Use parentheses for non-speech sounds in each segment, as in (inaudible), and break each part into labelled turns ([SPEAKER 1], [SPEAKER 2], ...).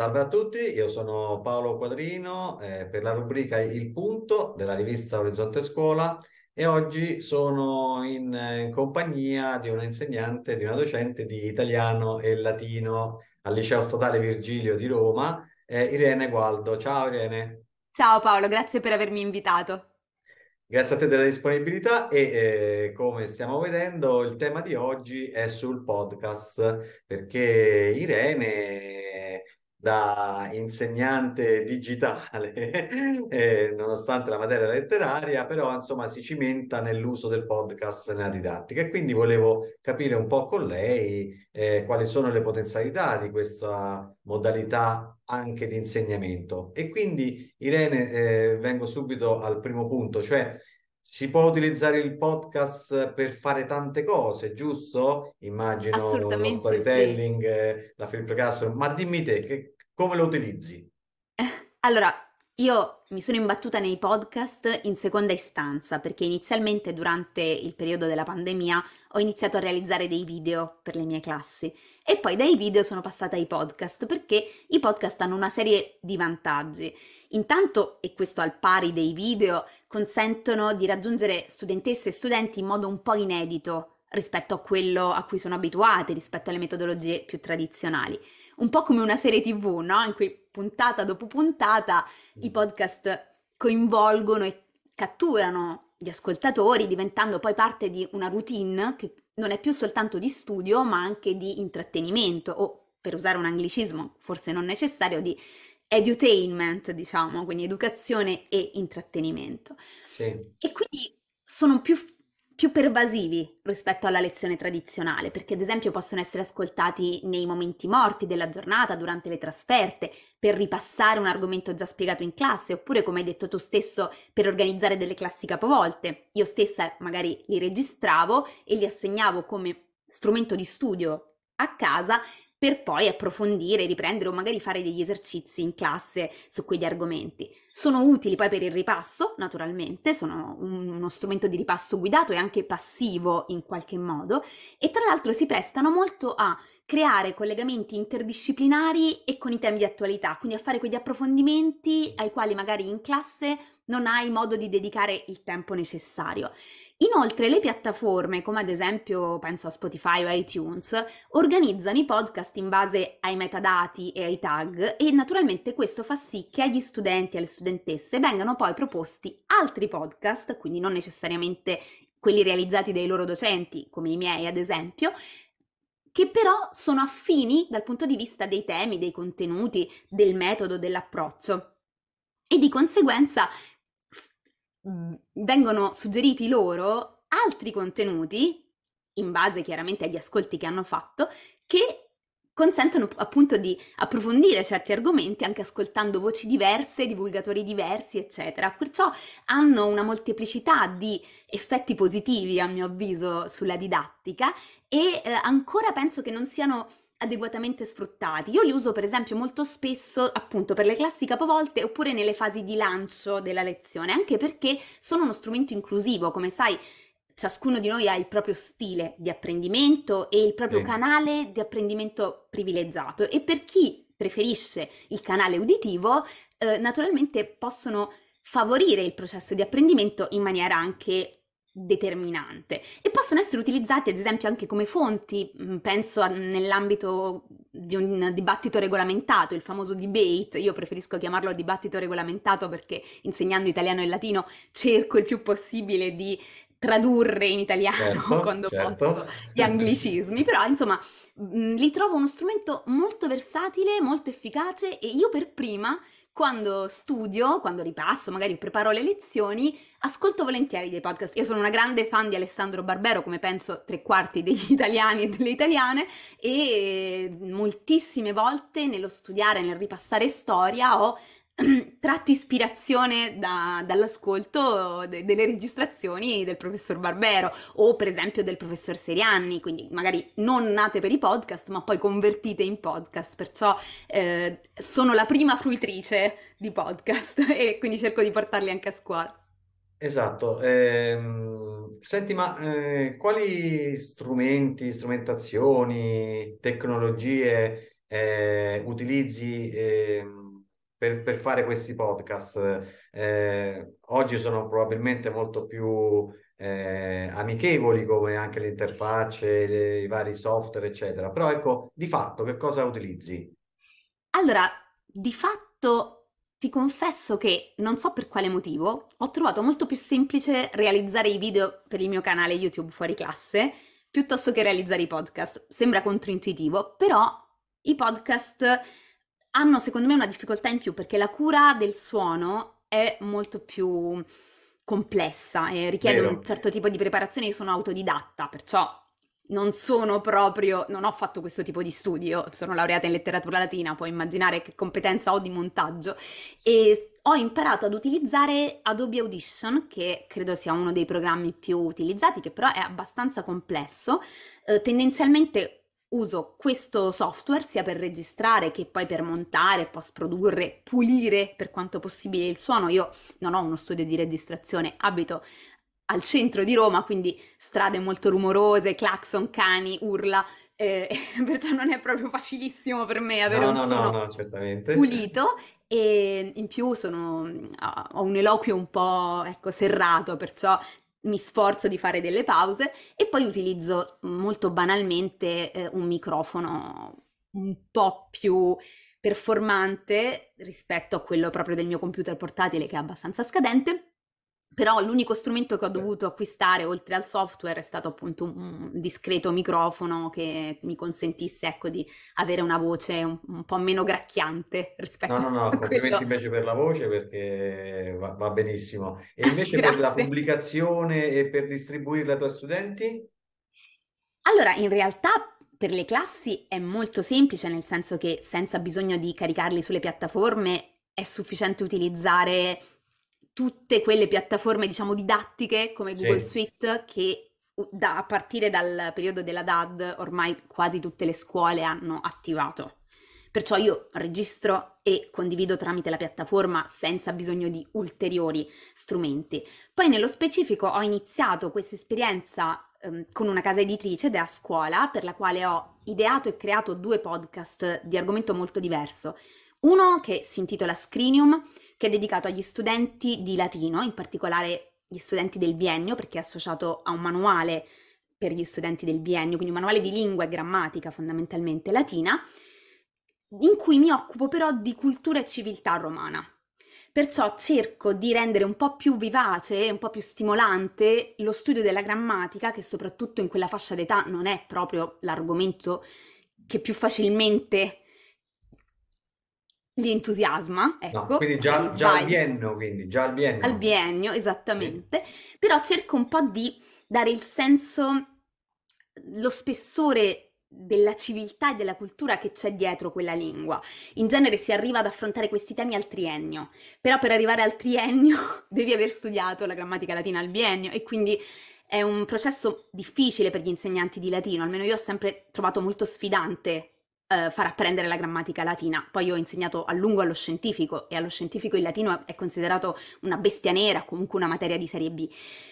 [SPEAKER 1] Salve a tutti, io sono Paolo Quadrino eh, per la rubrica Il Punto della rivista Orizzonte Scuola e oggi sono in, eh, in compagnia di una insegnante, di una docente di italiano e latino al Liceo Statale Virgilio di Roma, eh, Irene Gualdo. Ciao Irene.
[SPEAKER 2] Ciao Paolo, grazie per avermi invitato.
[SPEAKER 1] Grazie a te della disponibilità e eh, come stiamo vedendo il tema di oggi è sul podcast perché Irene da insegnante digitale, (laughs) eh, nonostante la materia letteraria, però insomma si cimenta nell'uso del podcast nella didattica e quindi volevo capire un po' con lei eh, quali sono le potenzialità di questa modalità anche di insegnamento. E quindi Irene, eh, vengo subito al primo punto, cioè si può utilizzare il podcast per fare tante cose, giusto? Immagino lo storytelling, sì. Eh, la film classroom, ma dimmi te, che, come lo utilizzi?
[SPEAKER 2] (laughs) Allora, io mi sono imbattuta nei podcast in seconda istanza perché inizialmente durante il periodo della pandemia ho iniziato a realizzare dei video per le mie classi e poi dai video sono passata ai podcast perché i podcast hanno una serie di vantaggi. Intanto, e questo al pari dei video, consentono di raggiungere studentesse e studenti in modo un po' inedito rispetto a quello a cui sono abituate, rispetto alle metodologie più tradizionali. Un po' come una serie tv, no? In cui puntata dopo puntata, i mm. podcast coinvolgono e catturano gli ascoltatori, diventando poi parte di una routine che non è più soltanto di studio, ma anche di intrattenimento o, per usare un anglicismo forse non necessario, di edutainment, diciamo, quindi educazione e intrattenimento.
[SPEAKER 1] Sì. E
[SPEAKER 2] quindi sono più più pervasivi rispetto alla lezione tradizionale, perché ad esempio possono essere ascoltati nei momenti morti della giornata, durante le trasferte, per ripassare un argomento già spiegato in classe, oppure come hai detto tu stesso, per organizzare delle classi capovolte. Io stessa magari li registravo e li assegnavo come strumento di studio a casa per poi approfondire, riprendere o magari fare degli esercizi in classe su quegli argomenti. Sono utili poi per il ripasso, naturalmente, sono un, uno strumento di ripasso guidato e anche passivo in qualche modo e tra l'altro si prestano molto a creare collegamenti interdisciplinari e con i temi di attualità, quindi a fare quegli approfondimenti ai quali magari in classe non hai modo di dedicare il tempo necessario. Inoltre le piattaforme, come ad esempio penso a Spotify o iTunes, organizzano i podcast in base ai metadati e ai tag e naturalmente questo fa sì che agli studenti e alle studentesse vengano poi proposti altri podcast, quindi non necessariamente quelli realizzati dai loro docenti, come i miei ad esempio, che però sono affini dal punto di vista dei temi, dei contenuti, del metodo, dell'approccio. E di conseguenza Mm, vengono suggeriti loro altri contenuti, in base chiaramente agli ascolti che hanno fatto, che consentono appunto di approfondire certi argomenti anche ascoltando voci diverse, divulgatori diversi, eccetera. Perciò hanno una molteplicità di effetti positivi, a mio avviso, sulla didattica e eh, ancora penso che non siano adeguatamente sfruttati. Io li uso per esempio molto spesso appunto per le classi capovolte oppure nelle fasi di lancio della lezione, anche perché sono uno strumento inclusivo, come sai ciascuno di noi ha il proprio stile di apprendimento e il proprio Bene. canale di apprendimento privilegiato e per chi preferisce il canale uditivo eh, naturalmente possono favorire il processo di apprendimento in maniera anche determinante e possono essere utilizzati ad esempio anche come fonti, mm, penso a, nell'ambito di un dibattito regolamentato, il famoso debate, io preferisco chiamarlo dibattito regolamentato perché insegnando italiano e latino cerco il più possibile di tradurre in italiano certo, (laughs) quando certo. posso gli anglicismi, però insomma mm, li trovo uno strumento molto versatile, molto efficace e io per prima quando studio, quando ripasso, magari preparo le lezioni, ascolto volentieri dei podcast. Io sono una grande fan di Alessandro Barbero, come penso tre quarti degli (laughs) italiani e delle italiane, e moltissime volte nello studiare, nel ripassare storia ho (clears throat) tratto ispirazione da, dall'ascolto de, delle registrazioni del professor Barbero o per esempio del professor Serianni, quindi magari non nate per i podcast ma poi convertite in podcast, perciò eh, sono la prima fruitrice di podcast (laughs) e quindi cerco di portarli anche a scuola.
[SPEAKER 1] Esatto, ehm, senti, ma eh, quali strumenti, strumentazioni, tecnologie eh, utilizzi? Ehm per, per fare questi podcast. Eh, oggi sono probabilmente molto più eh, amichevoli come anche le interfacce, le, i vari software, eccetera. Però ecco, di fatto che cosa utilizzi?
[SPEAKER 2] Allora, di fatto ti confesso che non so per quale motivo ho trovato molto più semplice realizzare i video per il mio canale YouTube fuori classe piuttosto che realizzare i podcast. Sembra controintuitivo, però i podcast hanno secondo me una difficoltà in più perché la cura del suono è molto più complessa e richiede Vero. un certo tipo di preparazione. Io sono autodidatta, perciò non sono proprio, non ho fatto questo tipo di studio, sono laureata in letteratura latina, puoi immaginare che competenza ho di montaggio e ho imparato ad utilizzare Adobe Audition, che credo sia uno dei programmi più utilizzati, che però è abbastanza complesso. Eh, tendenzialmente uso questo software sia per registrare che poi per montare, post produrre, pulire per quanto possibile il suono. Io non ho uno studio di registrazione, abito al centro di Roma, quindi strade molto rumorose, clacson, cani, urla, eh, (laughs) perciò non è proprio facilissimo per me avere no, un no, suono
[SPEAKER 1] no, certamente. pulito
[SPEAKER 2] e in più sono, ho un eloquio un po' ecco, serrato, perciò mi sforzo di fare delle pause e poi utilizzo molto banalmente eh, un microfono un po' più performante rispetto a quello proprio del mio computer portatile che è abbastanza scadente però l'unico strumento che ho dovuto acquistare oltre al software è stato appunto un discreto microfono che mi consentisse ecco, di avere una voce un, un po' meno gracchiante (laughs) rispetto a no, no, no, a quello.
[SPEAKER 1] invece per la voce perché va, va benissimo. E (laughs) invece per la pubblicazione e per distribuirla ai tuoi studenti?
[SPEAKER 2] Allora, in realtà per le classi è molto semplice, nel senso che senza bisogno di caricarli sulle piattaforme è sufficiente utilizzare tutte quelle piattaforme, diciamo, didattiche come Google sì. Suite che da, a partire dal periodo della DAD ormai quasi tutte le scuole hanno attivato. Perciò io registro e condivido tramite la piattaforma senza bisogno di ulteriori strumenti. Poi nello specifico ho iniziato questa esperienza ehm, con una casa editrice da scuola per la quale ho ideato e creato due podcast di argomento molto diverso. Uno che si intitola Screenium, che è dedicato agli studenti di latino, in particolare gli studenti del biennio, perché è associato a un manuale per gli studenti del biennio, quindi un manuale di lingua e grammatica fondamentalmente latina, in cui mi occupo però di cultura e civiltà romana. Perciò cerco di rendere un po' più vivace, un po' più stimolante lo studio della grammatica, che soprattutto in quella fascia d'età non è proprio l'argomento che più facilmente li entusiasma, ecco. No, quindi già, già al
[SPEAKER 1] biennio, quindi già al biennio. Al
[SPEAKER 2] biennio, esattamente. Sì. Però cerco un po' di dare il senso, lo spessore della civiltà e della cultura che c'è dietro quella lingua. In genere si arriva ad affrontare questi temi al triennio, però per arrivare al triennio (laughs) devi aver studiato la grammatica latina al biennio e quindi è un processo difficile per gli insegnanti di latino, almeno io ho sempre trovato molto sfidante eh, far apprendere la grammatica latina. Poi io ho insegnato a lungo allo scientifico e allo scientifico il latino è considerato una bestia nera, comunque una materia di serie B.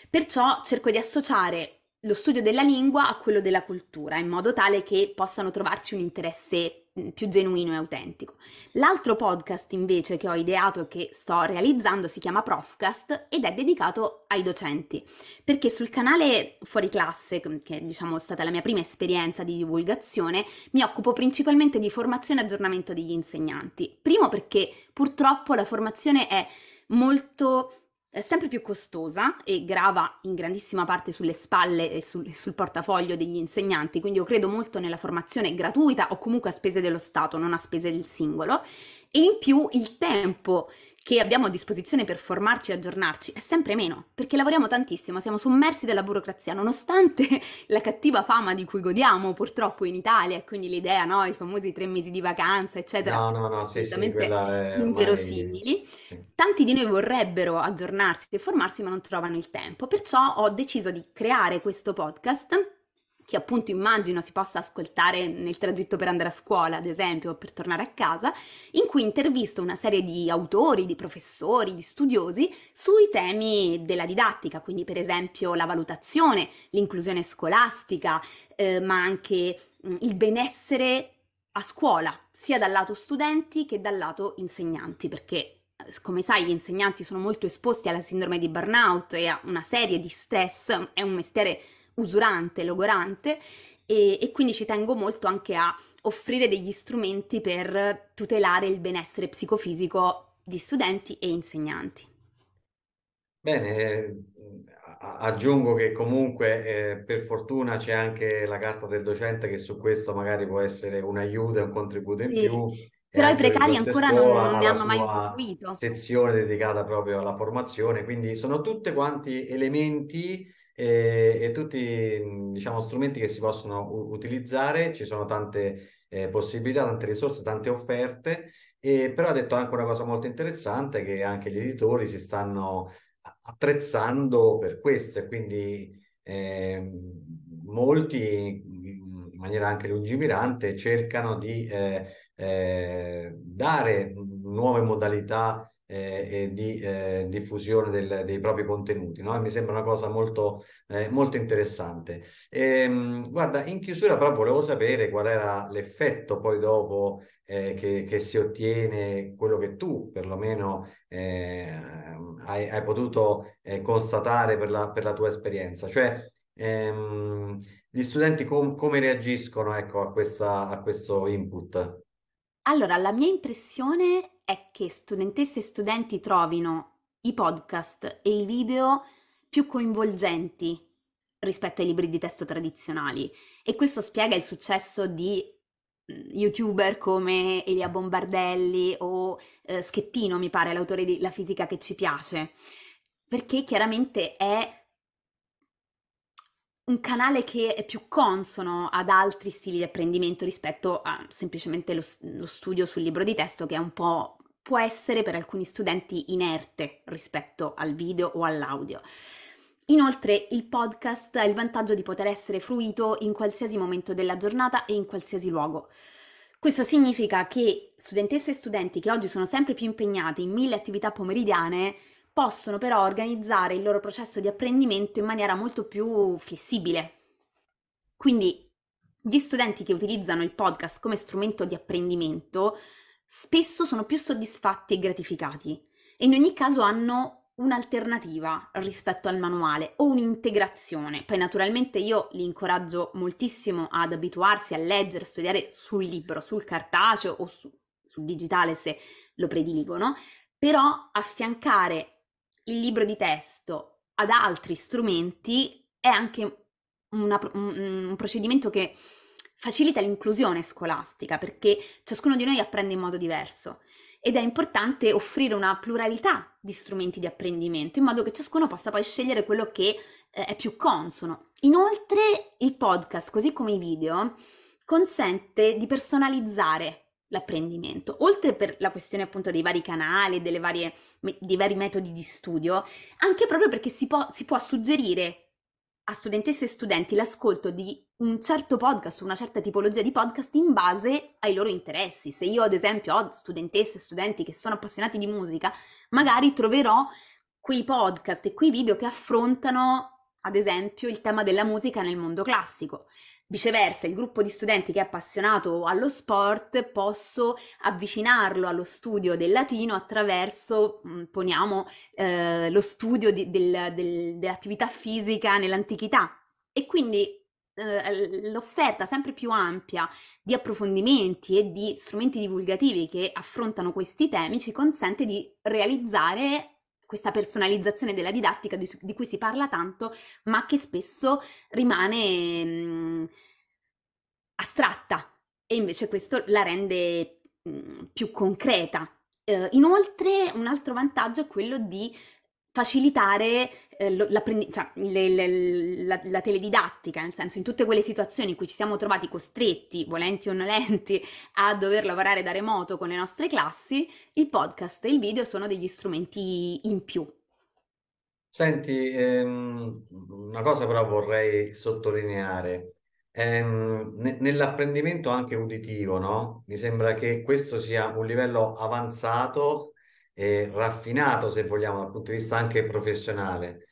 [SPEAKER 2] Perciò cerco di associare lo studio della lingua a quello della cultura, in modo tale che possano trovarci un interesse Mm, più genuino e autentico. L'altro podcast invece che ho ideato e che sto realizzando si chiama Profcast ed è dedicato ai docenti, perché sul canale Fuori Classe, che diciamo è stata la mia prima esperienza di divulgazione, mi occupo principalmente di formazione e aggiornamento degli insegnanti. Primo perché purtroppo la formazione è molto eh, sempre più costosa e grava in grandissima parte sulle spalle e sul, sul, portafoglio degli insegnanti, quindi io credo molto nella formazione gratuita o comunque a spese dello Stato, non a spese del singolo, e in più il tempo che abbiamo a disposizione per formarci e aggiornarci è sempre meno, perché lavoriamo tantissimo, siamo sommersi dalla burocrazia, nonostante (laughs) la cattiva fama di cui godiamo purtroppo in Italia, quindi l'idea, no, i famosi tre mesi di vacanza, eccetera, No, no, no, sì, sì, è ormai... inverosimili. sì. Tanti di noi vorrebbero aggiornarsi e formarsi, ma non trovano il tempo. Perciò ho deciso di creare questo podcast che appunto immagino si possa ascoltare nel tragitto per andare a scuola, ad esempio, o per tornare a casa, in cui intervisto una serie di autori, di professori, di studiosi sui temi della didattica, quindi per esempio la valutazione, l'inclusione scolastica, eh, ma anche mm, il benessere a scuola, sia dal lato studenti che dal lato insegnanti, perché eh, come sai, gli insegnanti sono molto esposti alla sindrome di burnout e a una serie di stress, è un mestiere usurante, logorante e, e quindi ci tengo molto anche a offrire degli strumenti per tutelare il benessere psicofisico di studenti e insegnanti.
[SPEAKER 1] Bene, eh, aggiungo che comunque eh, per fortuna c'è anche la carta del docente che su questo magari può essere un aiuto e un contributo in sì. più. Però eh, i precari ancora non, non ne hanno mai costruito. Sezione dedicata proprio alla formazione, quindi sono tutti quanti elementi e, e tutti diciamo, strumenti che si possono utilizzare, ci sono tante eh, possibilità, tante risorse, tante offerte, e, però ha detto anche una cosa molto interessante che anche gli editori si stanno attrezzando per questo e quindi eh, molti in maniera anche lungimirante cercano di eh, eh dare nuove modalità eh, e di eh, diffusione del, dei propri contenuti. No? mi sembra una cosa molto, eh, molto interessante. E, ehm, guarda, in chiusura però volevo sapere qual era l'effetto poi dopo eh, che, che, si ottiene quello che tu perlomeno eh, hai, hai, potuto eh, constatare per la, per la, tua esperienza, cioè ehm, gli studenti com- come reagiscono ecco, a, questa, a questo input?
[SPEAKER 2] Allora, la mia impressione è che studentesse e studenti trovino i podcast e i video più coinvolgenti rispetto ai libri di testo tradizionali e questo spiega il successo di mm, youtuber come Elia Bombardelli o eh, Schettino, mi pare, l'autore di La fisica che ci piace, perché chiaramente è un canale che è più consono ad altri stili di apprendimento rispetto a semplicemente lo, lo, studio sul libro di testo che è un po' può essere per alcuni studenti inerte rispetto al video o all'audio. Inoltre il podcast ha il vantaggio di poter essere fruito in qualsiasi momento della giornata e in qualsiasi luogo. Questo significa che studentesse e studenti che oggi sono sempre più impegnati in mille attività pomeridiane possono però organizzare il loro processo di apprendimento in maniera molto più flessibile. Quindi gli studenti che utilizzano il podcast come strumento di apprendimento spesso sono più soddisfatti e gratificati e in ogni caso hanno un'alternativa rispetto al manuale o un'integrazione. Poi naturalmente io li incoraggio moltissimo ad abituarsi a leggere, a studiare sul libro, sul cartaceo o su, sul digitale se lo prediligono, però affiancare il libro di testo ad altri strumenti è anche una, un, procedimento che facilita l'inclusione scolastica perché ciascuno di noi apprende in modo diverso ed è importante offrire una pluralità di strumenti di apprendimento in modo che ciascuno possa poi scegliere quello che eh, è più consono. Inoltre il podcast, così come i video, consente di personalizzare l'apprendimento. Oltre per la questione appunto dei vari canali, varie, dei vari metodi di studio, anche proprio perché si può, si può suggerire a studentesse e studenti l'ascolto di un certo podcast, una certa tipologia di podcast in base ai loro interessi. Se io ad esempio ho studentesse e studenti che sono appassionati di musica, magari troverò quei podcast e quei video che affrontano ad esempio il tema della musica nel mondo classico. Viceversa, il gruppo di studenti che è appassionato allo sport posso avvicinarlo allo studio del latino attraverso, mm, poniamo, eh, lo studio di, del, del, dell'attività fisica nell'antichità. E quindi eh, l'offerta sempre più ampia di approfondimenti e di strumenti divulgativi che affrontano questi temi ci consente di realizzare questa personalizzazione della didattica di, di, cui si parla tanto, ma che spesso rimane mh, mm, astratta e invece questo la rende mh, mm, più concreta. Eh, inoltre un altro vantaggio è quello di facilitare eh, cioè, le, le, la, la, teledidattica, nel senso in tutte quelle situazioni in cui ci siamo trovati costretti, volenti o nolenti, a dover lavorare da remoto con le nostre classi, il podcast e il video sono degli strumenti in più.
[SPEAKER 1] Senti, ehm, una cosa però vorrei sottolineare. Ehm, ne, nell'apprendimento anche uditivo, no? Mi sembra che questo sia un livello avanzato e raffinato, se vogliamo, dal punto di vista anche professionale.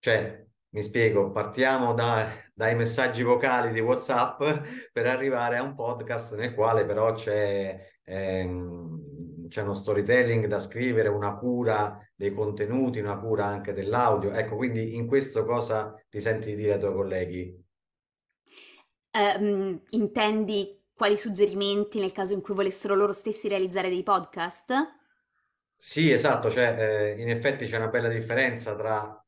[SPEAKER 1] Cioè, mi spiego, partiamo da, dai messaggi vocali di WhatsApp (laughs) per arrivare a un podcast nel quale però c'è, ehm, c'è uno storytelling da scrivere, una cura dei contenuti, una cura anche dell'audio. Ecco, quindi in questo cosa ti senti di dire ai tuoi colleghi?
[SPEAKER 2] Um, intendi quali suggerimenti nel caso in cui volessero loro stessi realizzare dei podcast?
[SPEAKER 1] Sì, esatto, cioè, eh, in effetti c'è una bella differenza tra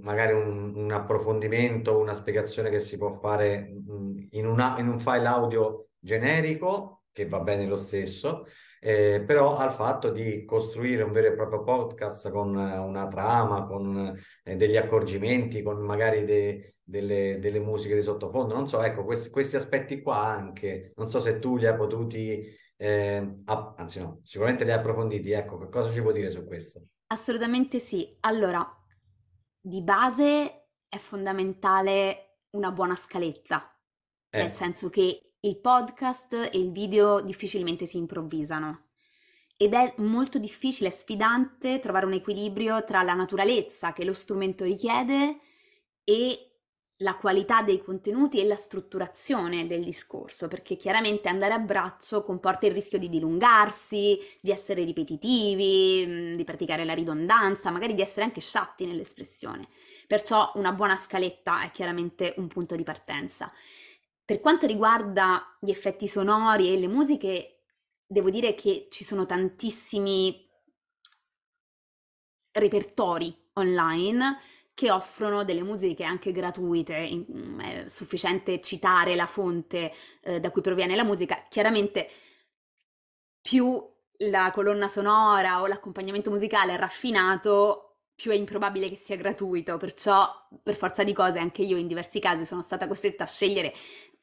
[SPEAKER 1] magari un, un approfondimento, una spiegazione che si può fare mm, in, una, in un file audio generico, che va bene lo stesso, eh, però al fatto di costruire un vero e proprio podcast con eh, una trama, con eh, degli accorgimenti, con magari de, delle, delle, musiche di sottofondo, non so, ecco, quest, questi aspetti qua anche, non so se tu li hai potuti eh, anzi no, sicuramente li hai approfonditi, ecco, che cosa ci può dire su questo?
[SPEAKER 2] Assolutamente sì. Allora, di base è fondamentale una buona scaletta, ecco. nel senso che il podcast e il video difficilmente si improvvisano ed è molto difficile, è sfidante trovare un equilibrio tra la naturalezza che lo strumento richiede e la qualità dei contenuti e la strutturazione del discorso, perché chiaramente andare a braccio comporta il rischio di dilungarsi, di essere ripetitivi, mm, di praticare la ridondanza, magari di essere anche sciatti nell'espressione. Perciò una buona scaletta è chiaramente un punto di partenza. Per quanto riguarda gli effetti sonori e le musiche, devo dire che ci sono tantissimi repertori online che offrono delle musiche anche gratuite, in, mm, è sufficiente citare la fonte eh, da cui proviene la musica, chiaramente più la colonna sonora o l'accompagnamento musicale è raffinato, più è improbabile che sia gratuito, perciò per forza di cose anche io in diversi casi sono stata costretta a scegliere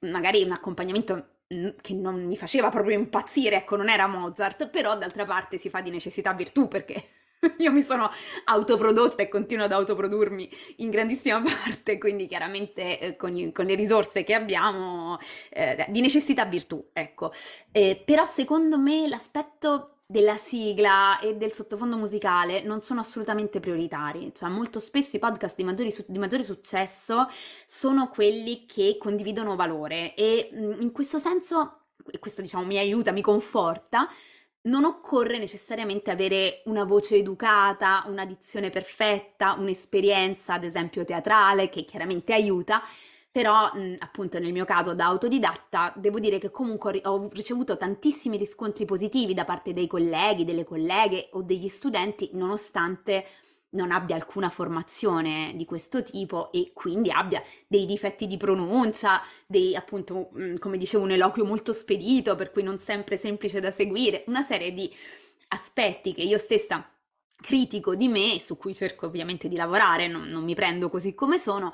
[SPEAKER 2] mm, magari un accompagnamento mm, che non mi faceva proprio impazzire, ecco, non era Mozart, però d'altra parte si fa di necessità virtù perché (laughs) Io mi sono autoprodotta e continuo ad autoprodurmi in grandissima (laughs) parte, quindi chiaramente eh, con, i- con le risorse che abbiamo, eh, di necessità virtù, ecco. Eh, però secondo me l'aspetto della sigla e del sottofondo musicale non sono assolutamente prioritari, cioè molto spesso i podcast di, maggiori di maggiore successo sono quelli che condividono valore e mh, mm, in questo senso, e questo diciamo mi aiuta, mi conforta, non occorre necessariamente avere una voce educata, una dizione perfetta, un'esperienza, ad esempio, teatrale, che chiaramente aiuta, però mh, appunto nel mio caso da autodidatta devo dire che comunque ho ricevuto tantissimi riscontri positivi da parte dei colleghi, delle colleghe o degli studenti, nonostante non abbia alcuna formazione di questo tipo e quindi abbia dei difetti di pronuncia, dei appunto, mm, come dicevo, un eloquio molto spedito, per cui non sempre semplice da seguire, una serie di aspetti che io stessa critico di me, su cui cerco ovviamente di lavorare, non, non mi prendo così come sono,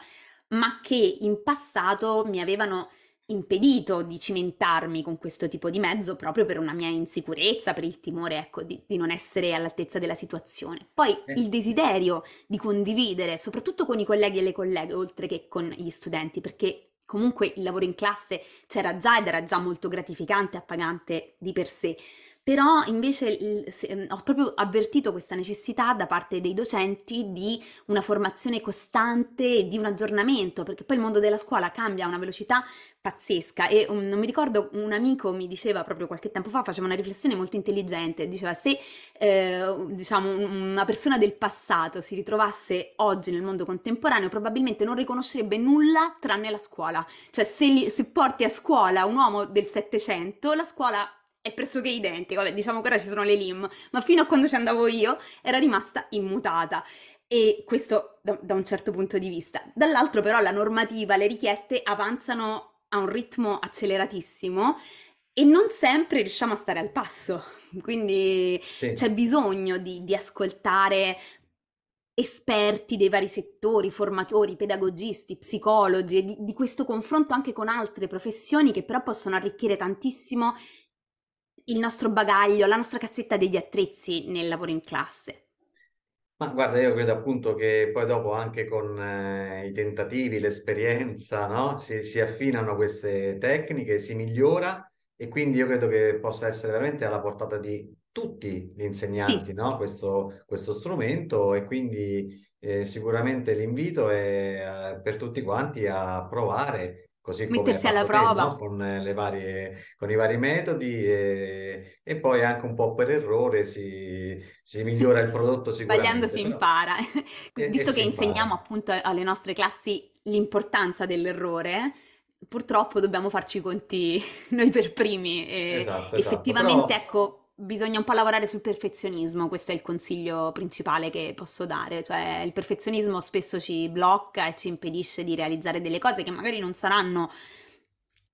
[SPEAKER 2] ma che in passato mi avevano impedito di cimentarmi con questo tipo di mezzo proprio per una mia insicurezza, per il timore ecco, di, di, non essere all'altezza della situazione. Poi eh. il desiderio di condividere, soprattutto con i colleghi e le colleghe, oltre che con gli studenti, perché comunque il lavoro in classe c'era già ed era già molto gratificante e appagante di per sé però invece il, se, ehm, ho proprio avvertito questa necessità da parte dei docenti di una formazione costante di un aggiornamento, perché poi il mondo della scuola cambia a una velocità pazzesca e um, non mi ricordo un amico mi diceva proprio qualche tempo fa faceva una riflessione molto intelligente diceva se eh, diciamo una persona del passato si ritrovasse oggi nel mondo contemporaneo probabilmente non riconoscerebbe nulla tranne la scuola cioè se, li, se porti a scuola un uomo del settecento la scuola è pressoché identico, vabbè diciamo che ora ci sono le LIM, ma fino a quando ci andavo io era rimasta immutata e questo da, da un certo punto di vista. Dall'altro però la normativa, le richieste avanzano a un ritmo acceleratissimo e non sempre riusciamo a stare al passo, quindi sì. c'è bisogno di, di ascoltare esperti dei vari settori, formatori, pedagogisti, psicologi, di, di questo confronto anche con altre professioni che però possono arricchire tantissimo il nostro bagaglio, la nostra cassetta degli attrezzi nel lavoro in classe?
[SPEAKER 1] Ma guarda, io credo appunto che poi dopo anche con eh, i tentativi, l'esperienza, no? si, si, affinano queste tecniche, si migliora e quindi io credo che possa essere veramente alla portata di tutti gli insegnanti sì. no? questo, questo, strumento e quindi eh, sicuramente l'invito è eh, per tutti quanti a provare così Mettersi come alla prova. Te, no? con, varie, con, i vari metodi e, e, poi anche un po' per errore si, si migliora il prodotto (laughs) sicuramente. Sbagliando si impara. (laughs) E, Visto e che insegniamo impara.
[SPEAKER 2] appunto alle nostre classi l'importanza dell'errore, purtroppo dobbiamo farci i conti (laughs) noi per primi. E esatto, esatto. effettivamente, però... ecco, bisogna un po' lavorare sul perfezionismo, questo è il consiglio principale che posso dare, cioè il perfezionismo spesso ci blocca e ci impedisce di realizzare delle cose che magari non saranno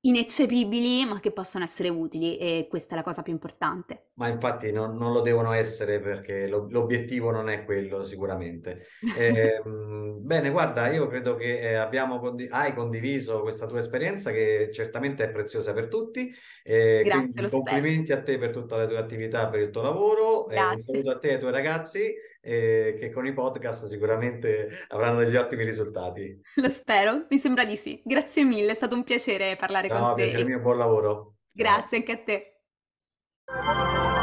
[SPEAKER 2] ineccepibili ma che possono essere utili e questa è la cosa più importante.
[SPEAKER 1] Ma infatti non, non lo devono essere perché lo, l'obiettivo non è quello sicuramente. (laughs) Eh, bene, guarda, io credo che eh, abbiamo condi- hai condiviso questa tua esperienza che certamente è preziosa per tutti. Eh, Grazie, complimenti spero. a te per tutta la tua attività, per il tuo lavoro. Eh, un saluto a te e ai tuoi ragazzi e che con i podcast sicuramente avranno degli ottimi risultati.
[SPEAKER 2] (laughs) Lo spero, mi sembra di sì. Grazie mille, è stato un piacere parlare no, con te. No, il
[SPEAKER 1] mio, buon lavoro.
[SPEAKER 2] Grazie Ciao. anche a te.